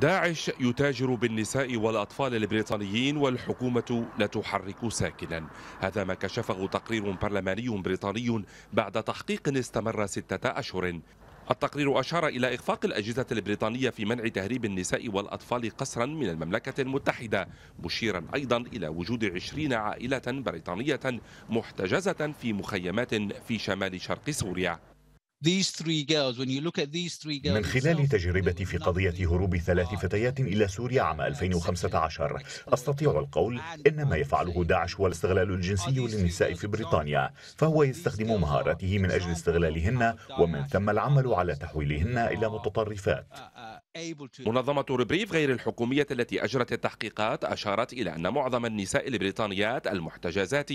داعش يتاجر بالنساء والأطفال البريطانيين والحكومة لا تحرك ساكنا هذا ما كشفه تقرير برلماني بريطاني بعد تحقيق استمر ستة أشهر التقرير أشار إلى إخفاق الأجهزة البريطانية في منع تهريب النساء والأطفال قسرا من المملكة المتحدة مشيرا أيضا إلى وجود عشرين عائلة بريطانية محتجزة في مخيمات في شمال شرق سوريا من خلال تجربتي في قضية هروب ثلاث فتيات إلى سوريا عام 2015 أستطيع القول إن ما يفعله داعش هو الاستغلال الجنسي للنساء في بريطانيا فهو يستخدم مهاراته من أجل استغلالهن ومن ثم العمل على تحويلهن إلى متطرفات uh, uh, منظمة ربريف غير الحكومية التي أجرت التحقيقات أشارت إلى أن معظم النساء البريطانيات المحتجزات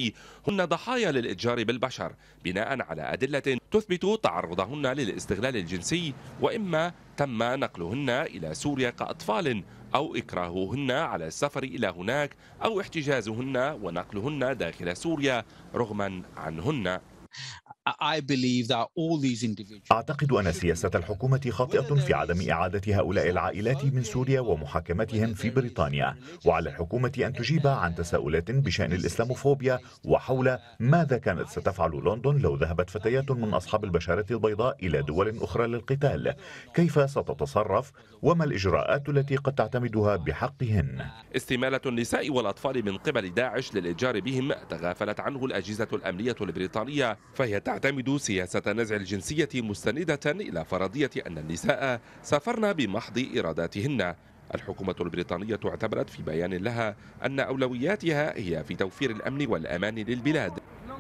هن ضحايا للإتجار بالبشر بناء على أدلة تثبت تعرضهن للاستغلال الجنسي وإما تم نقلهن إلى سوريا كأطفال أو إكراههن على السفر إلى هناك أو احتجازهن ونقلهن داخل سوريا رغما عنهن أعتقد أن سياسة الحكومة خاطئة في عدم إعادة هؤلاء العائلات من سوريا ومحاكمتهم في بريطانيا وعلى الحكومة أن تجيب عن تساؤلات بشأن الإسلاموفوبيا وحول ماذا كانت ستفعل لندن لو ذهبت فتيات من أصحاب البشرة البيضاء إلى دول أخرى للقتال كيف ستتصرف وما الإجراءات التي قد تعتمدها بحقهن استمالة النساء والأطفال من قبل داعش للإتجار بهم تغافلت عنه الأجهزة الأمنية البريطانية فهي تعتمد تعتمد سياسة نزع الجنسية مستندة إلى فرضية أن النساء سافرن بمحض إراداتهن الحكومة البريطانية اعتبرت في بيان لها أن أولوياتها هي في توفير الأمن والأمان للبلاد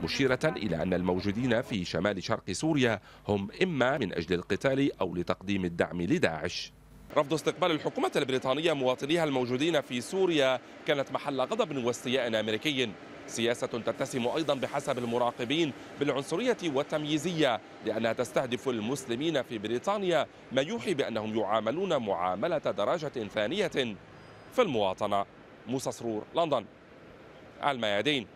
مشيرة إلى أن الموجودين في شمال شرق سوريا هم إما من أجل القتال أو لتقديم الدعم لداعش رفض استقبال الحكومة البريطانية مواطنيها الموجودين في سوريا كانت محل غضب واستياء أمريكي سياسة تتسم أيضا بحسب المراقبين بالعنصرية والتمييزية لأنها تستهدف المسلمين في بريطانيا ما يوحي بأنهم يعاملون معاملة درجة ثانية في المواطنة موسى سرور لندن الميادين